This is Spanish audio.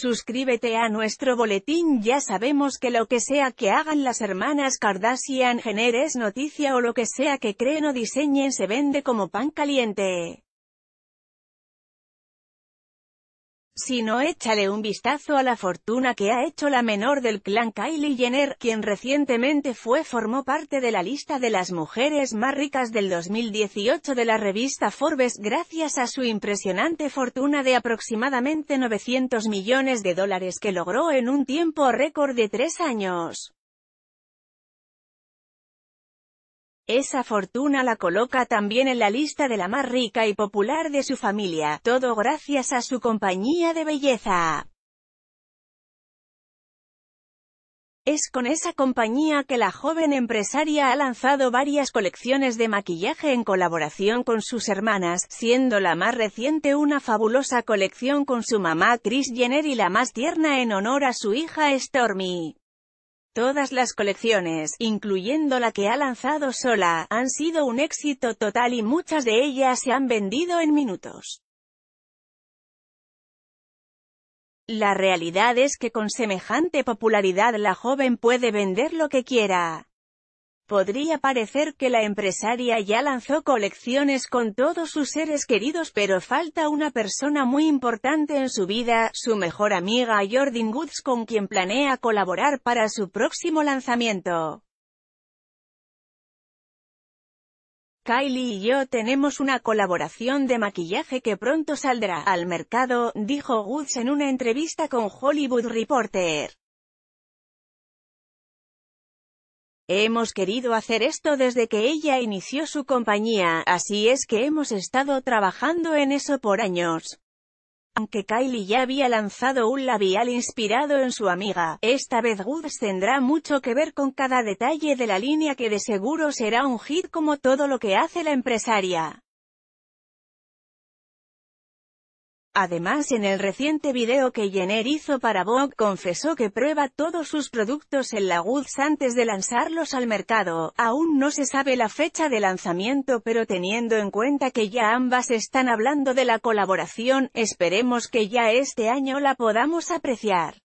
Suscríbete a nuestro boletín ya sabemos que lo que sea que hagan las hermanas Kardashian generes noticia o lo que sea que creen o diseñen se vende como pan caliente. Si no échale un vistazo a la fortuna que ha hecho la menor del clan Kylie Jenner, quien recientemente fue formó parte de la lista de las mujeres más ricas del 2018 de la revista Forbes gracias a su impresionante fortuna de aproximadamente 900 millones de dólares que logró en un tiempo récord de tres años. Esa fortuna la coloca también en la lista de la más rica y popular de su familia, todo gracias a su compañía de belleza. Es con esa compañía que la joven empresaria ha lanzado varias colecciones de maquillaje en colaboración con sus hermanas, siendo la más reciente una fabulosa colección con su mamá Kris Jenner y la más tierna en honor a su hija Stormy. Todas las colecciones, incluyendo la que ha lanzado sola, han sido un éxito total y muchas de ellas se han vendido en minutos. La realidad es que con semejante popularidad la joven puede vender lo que quiera. Podría parecer que la empresaria ya lanzó colecciones con todos sus seres queridos pero falta una persona muy importante en su vida, su mejor amiga Jordan Woods con quien planea colaborar para su próximo lanzamiento. Kylie y yo tenemos una colaboración de maquillaje que pronto saldrá al mercado, dijo Woods en una entrevista con Hollywood Reporter. Hemos querido hacer esto desde que ella inició su compañía, así es que hemos estado trabajando en eso por años. Aunque Kylie ya había lanzado un labial inspirado en su amiga, esta vez Woods tendrá mucho que ver con cada detalle de la línea que de seguro será un hit como todo lo que hace la empresaria. Además en el reciente video que Jenner hizo para Vogue confesó que prueba todos sus productos en la Woods antes de lanzarlos al mercado, aún no se sabe la fecha de lanzamiento pero teniendo en cuenta que ya ambas están hablando de la colaboración, esperemos que ya este año la podamos apreciar.